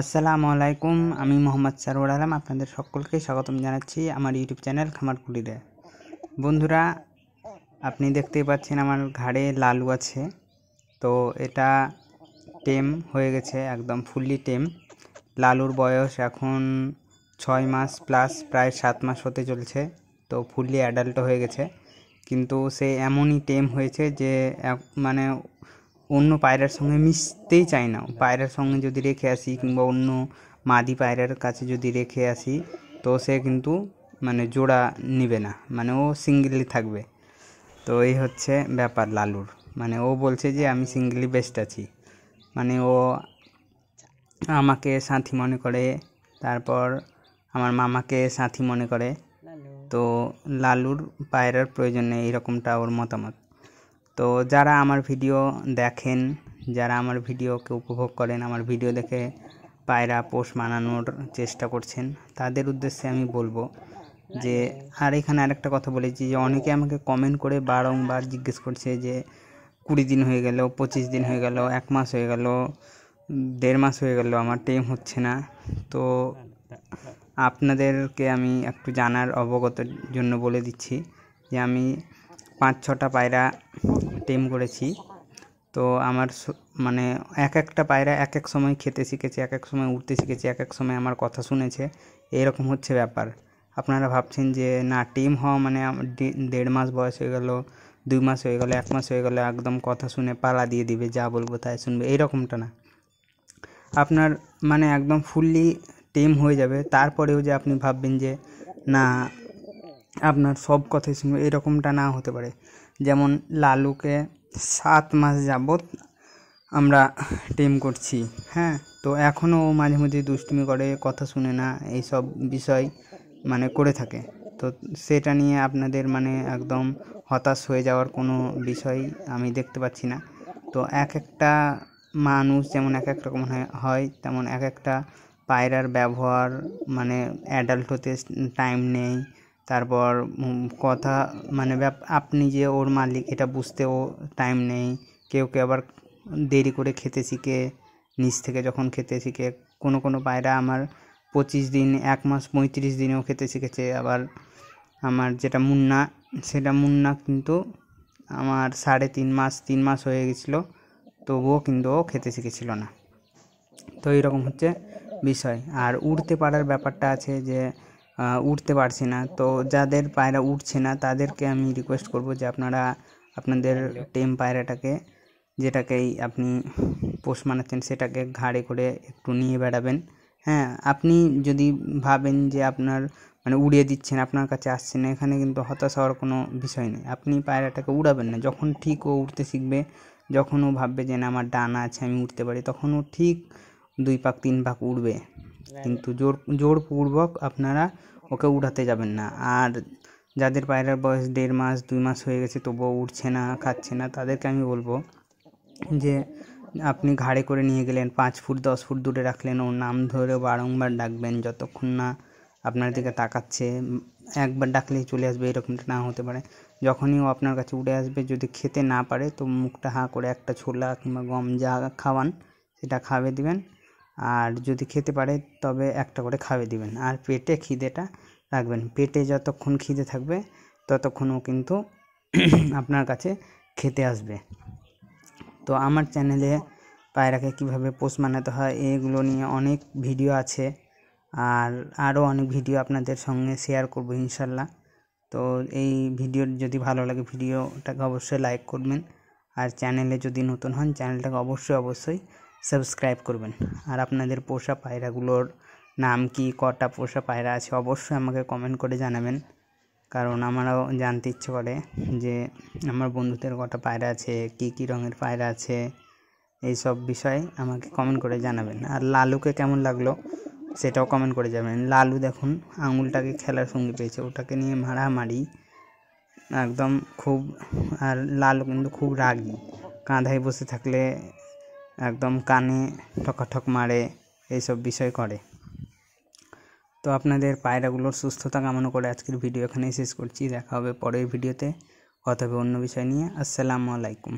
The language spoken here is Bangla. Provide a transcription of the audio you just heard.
আসসালামু আলাইকুম আমি মোহাম্মদ সারোয়ার আলম আপনাদের সকলকে স্বাগতম জানাচ্ছি আমার ইউটিউব চ্যানেল খামার বন্ধুরা আপনি দেখতেই পাচ্ছেন আমার ঘাড়ে লালু আছে তো এটা টেম হয়ে গেছে একদম ফুললি টেম লালুর বয়স এখন ছয় মাস প্লাস প্রায় সাত মাস হতে চলছে তো ফুললি অ্যাডাল্ট হয়ে গেছে কিন্তু সে এমনই টেম হয়েছে যে মানে অন্য পায়রার সঙ্গে মিশতেই চাই না পায়রার সঙ্গে যদি রেখে আসি কিংবা অন্য মাদি পায়রার কাছে যদি রেখে আসি তো সে কিন্তু মানে জোড়া নিবে না মানে ও সিঙ্গেলি থাকবে তো এই হচ্ছে ব্যাপার লালুর মানে ও বলছে যে আমি সিঙ্গেলি বেস্ট আছি মানে ও আমাকে সাথী মনে করে তারপর আমার মামাকে সাথী মনে করে তো লালুর পায়রার প্রয়োজনে এইরকমটা এরকমটা ওর মতামত তো যারা আমার ভিডিও দেখেন যারা আমার ভিডিওকে উপভোগ করেন আমার ভিডিও দেখে পায়রা পোষ মানানোর চেষ্টা করছেন তাদের উদ্দেশ্যে আমি বলবো যে আর এখানে আরেকটা কথা বলেছি যে অনেকে আমাকে কমেন্ট করে বারংবার জিজ্ঞেস করছে যে কুড়ি দিন হয়ে গেল পঁচিশ দিন হয়ে গেল এক মাস হয়ে গেল দেড় মাস হয়ে গেল আমার টাইম হচ্ছে না তো আপনাদেরকে আমি একটু জানার অবগতের জন্য বলে দিচ্ছি যে আমি পাঁচ ছটা পায়রা টেম করেছি তো আমার মানে এক একটা পায়রা এক এক সময় খেতে শিখেছে এক এক সময় উঠতে শিখেছে এক এক সময় আমার কথা শুনেছে এরকম হচ্ছে ব্যাপার আপনারা ভাবছেন যে না টিম হওয়া মানে দেড় মাস বয়স হয়ে গেল দুই মাস হয়ে গেলো এক মাস হয়ে গেলো একদম কথা শুনে পালা দিয়ে দিবে যা বলবো তাই শুনবে এইরকমটা না আপনার মানে একদম ফুললি টিম হয়ে যাবে তারপরেও যে আপনি ভাববেন যে না আপনার সব কথাই শুনবে এরকমটা না হতে পারে যেমন লালুকে সাত মাস যাবৎ আমরা টিম করছি হ্যাঁ তো এখনও মাঝে মাঝে দুষ্টুমি করে কথা শুনে না এইসব বিষয় মানে করে থাকে তো সেটা নিয়ে আপনাদের মানে একদম হতাশ হয়ে যাওয়ার কোনো বিষয় আমি দেখতে পাচ্ছি না তো এক একটা মানুষ যেমন এক এক রকম হয় তেমন এক একটা পায়রার ব্যবহার মানে অ্যাডাল্ট হতে টাইম নেই তারপর কথা মানে আপনি যে ওর মালিক এটা বুঝতেও টাইম নেই কেউ কেউ আবার দেরি করে খেতে শিখে নিচ থেকে যখন খেতে শিখে কোনো কোনো পায়রা আমার পঁচিশ দিন এক মাস পঁয়ত্রিশ দিনেও খেতে শিখেছে আবার আমার যেটা মুন্না সেটা মুন্না কিন্তু আমার সাড়ে তিন মাস তিন মাস হয়ে গেছিলো তবুও কিন্তু ও খেতে শিখেছিল না তো এইরকম হচ্ছে বিষয় আর উড়তে পারার ব্যাপারটা আছে যে উঠতে পারছি না তো যাদের পায়রা উঠছে না তাদেরকে আমি রিকোয়েস্ট করব যে আপনারা আপনাদের টেম পায়রাটাকে যেটাকেই আপনি পোষ মানাচ্ছেন সেটাকে ঘাড়ে করে একটু নিয়ে বেড়াবেন হ্যাঁ আপনি যদি ভাবেন যে আপনার মানে উড়িয়ে দিচ্ছেন আপনার কাছে আসছে না এখানে কিন্তু হতাশ হওয়ার কোনো বিষয় নেই আপনি পায়রাটাকে উড়াবেন না যখন ঠিক ও উঠতে শিখবে যখন ও ভাববে যে না আমার ডানা আছে আমি উঠতে পারি তখন ও ঠিক দুই পাক তিন পাক উড়বে কিন্তু জোর জোরপূর্বক আপনারা ওকে উঠাতে যাবেন না আর যাদের পায়রার বয়স দেড় মাস দুই মাস হয়ে গেছে তবুও উঠছে না খাচ্ছে না তাদেরকে আমি বলবো যে আপনি ঘাড়ে করে নিয়ে গেলেন পাঁচ ফুট দশ ফুট দূরে রাখলেন ওর নাম ধরে বারংবার ডাকবেন যতক্ষণ না আপনার দিকে তাকাচ্ছে একবার ডাকলেই চলে আসবে এরকমটা না হতে পারে যখনই ও আপনার কাছে উড়ে আসবে যদি খেতে না পারে তো মুখটা হাঁ করে একটা ছোলা কিংবা গম যা খাওয়ান সেটা খাবে দিবেন আর যদি খেতে পারে তবে একটা করে খাবে দিবেন আর পেটে খিদেটা রাখবেন পেটে যতক্ষণ খিদে থাকবে ততক্ষণও কিন্তু আপনার কাছে খেতে আসবে তো আমার চ্যানেলে পায়রাকে কিভাবে পোষ মানাতে হয় এগুলো নিয়ে অনেক ভিডিও আছে আর আরও অনেক ভিডিও আপনাদের সঙ্গে শেয়ার করবো ইনশাল্লাহ তো এই ভিডিও যদি ভালো লাগে ভিডিওটাকে অবশ্যই লাইক করবেন আর চ্যানেলে যদি নতুন হন চ্যানেলটাকে অবশ্যই অবশ্যই সাবস্ক্রাইব করবেন আর আপনাদের পোষা পায়রাগুলোর নাম কি কটা পোষা পায়রা আছে অবশ্যই আমাকে কমেন্ট করে জানাবেন কারণ আমারও জানতে ইচ্ছে করে যে আমার বন্ধুদের কটা পায়রা আছে কি কি রঙের পায়রা আছে এইসব বিষয়ে আমাকে কমেন্ট করে জানাবেন আর লালুকে কেমন লাগলো সেটাও কমেন্ট করে যাবেন লালু দেখুন আঙুলটাকে খেলার সঙ্গে পেয়েছে ওটাকে নিয়ে মারামারি একদম খুব আর লালু কিন্তু খুব রাগি কাঁধায় বসে থাকলে একদম কানে ঠকাঠক মারে এইসব বিষয় করে তো আপনাদের পায়রাগুলোর সুস্থতা কামনা করে আজকের ভিডিও এখানেই শেষ করছি দেখা হবে পরের ভিডিওতে কথা হবে অন্য বিষয় নিয়ে আসসালামু আলাইকুম